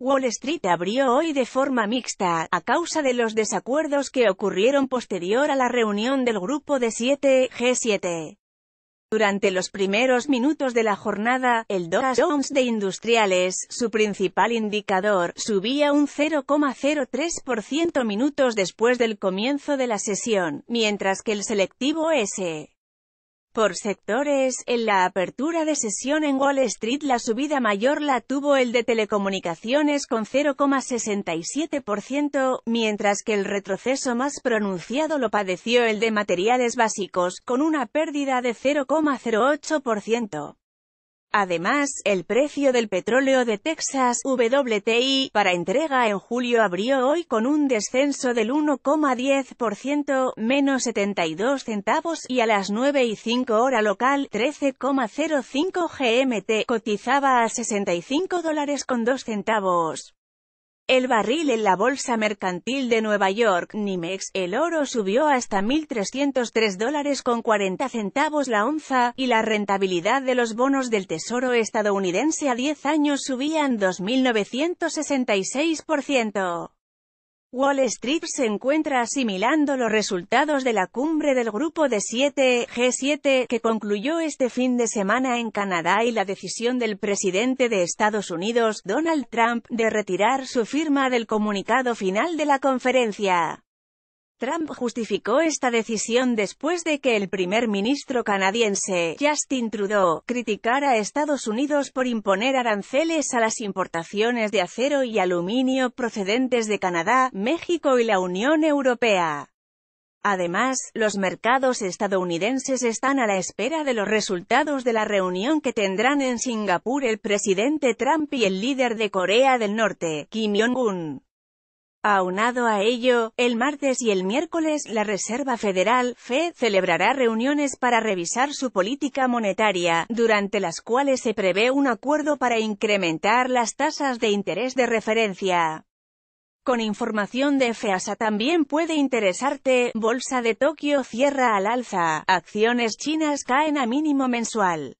Wall Street abrió hoy de forma mixta, a causa de los desacuerdos que ocurrieron posterior a la reunión del grupo de 7 G7. Durante los primeros minutos de la jornada, el Dow Jones de Industriales, su principal indicador, subía un 0,03% minutos después del comienzo de la sesión, mientras que el selectivo S. Por sectores, en la apertura de sesión en Wall Street la subida mayor la tuvo el de telecomunicaciones con 0,67%, mientras que el retroceso más pronunciado lo padeció el de materiales básicos, con una pérdida de 0,08%. Además, el precio del petróleo de Texas, WTI, para entrega en julio abrió hoy con un descenso del 1,10%, menos 72 centavos, y a las 9 y 5 hora local, 13,05 GMT, cotizaba a 65 dólares con 2 centavos. El barril en la Bolsa Mercantil de Nueva York, Nimex, el oro subió hasta 1.303 dólares con 40 centavos la onza, y la rentabilidad de los bonos del Tesoro estadounidense a 10 años subían 2.966%. Wall Street se encuentra asimilando los resultados de la cumbre del grupo de 7 G7 que concluyó este fin de semana en Canadá y la decisión del presidente de Estados Unidos, Donald Trump, de retirar su firma del comunicado final de la conferencia. Trump justificó esta decisión después de que el primer ministro canadiense, Justin Trudeau, criticara a Estados Unidos por imponer aranceles a las importaciones de acero y aluminio procedentes de Canadá, México y la Unión Europea. Además, los mercados estadounidenses están a la espera de los resultados de la reunión que tendrán en Singapur el presidente Trump y el líder de Corea del Norte, Kim Jong-un. Aunado a ello, el martes y el miércoles la Reserva Federal, FED, celebrará reuniones para revisar su política monetaria, durante las cuales se prevé un acuerdo para incrementar las tasas de interés de referencia. Con información de FEASA también puede interesarte, Bolsa de Tokio cierra al alza, acciones chinas caen a mínimo mensual.